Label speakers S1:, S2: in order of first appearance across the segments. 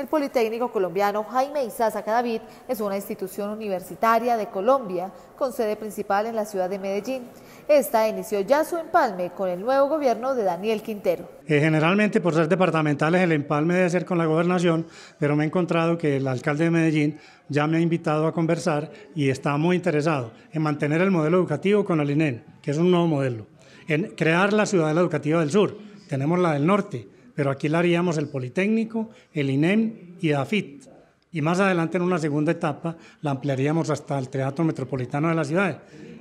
S1: El Politécnico Colombiano Jaime Isaza Cadavid es una institución universitaria de Colombia con sede principal en la ciudad de Medellín. Esta inició ya su empalme con el nuevo gobierno de Daniel Quintero.
S2: Eh, generalmente por ser departamentales el empalme debe ser con la gobernación, pero me he encontrado que el alcalde de Medellín ya me ha invitado a conversar y está muy interesado en mantener el modelo educativo con el INEN, e que es un nuevo modelo, en crear la ciudad educativa del sur. Tenemos la del norte, pero aquí la haríamos el Politécnico, el INEM y AFIT. Y más adelante, en una segunda etapa, la ampliaríamos hasta el Teatro Metropolitano de la ciudad,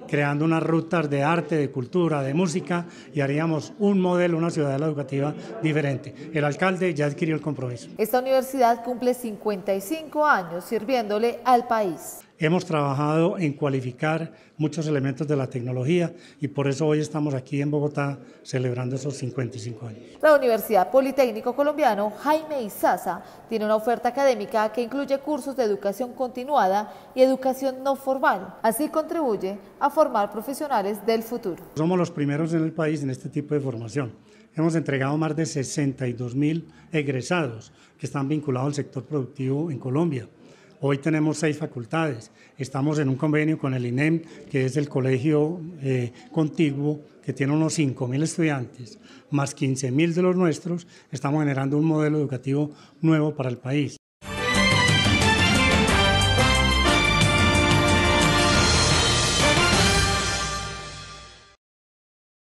S2: creando unas rutas de arte, de cultura, de música, y haríamos un modelo, una ciudad educativa diferente. El alcalde ya adquirió el compromiso.
S1: Esta universidad cumple 55 años sirviéndole al país.
S2: Hemos trabajado en cualificar muchos elementos de la tecnología y por eso hoy estamos aquí en Bogotá celebrando esos 55 años.
S1: La Universidad Politécnico Colombiano Jaime Izaza tiene una oferta académica que incluye cursos de educación continuada y educación no formal. Así contribuye a formar profesionales del futuro.
S2: Somos los primeros en el país en este tipo de formación. Hemos entregado más de 62 mil egresados que están vinculados al sector productivo en Colombia. Hoy tenemos seis facultades. Estamos en un convenio con el INEM, que es el colegio eh, contiguo, que tiene unos 5.000 estudiantes, más 15.000 de los nuestros. Estamos generando un modelo educativo nuevo para el país.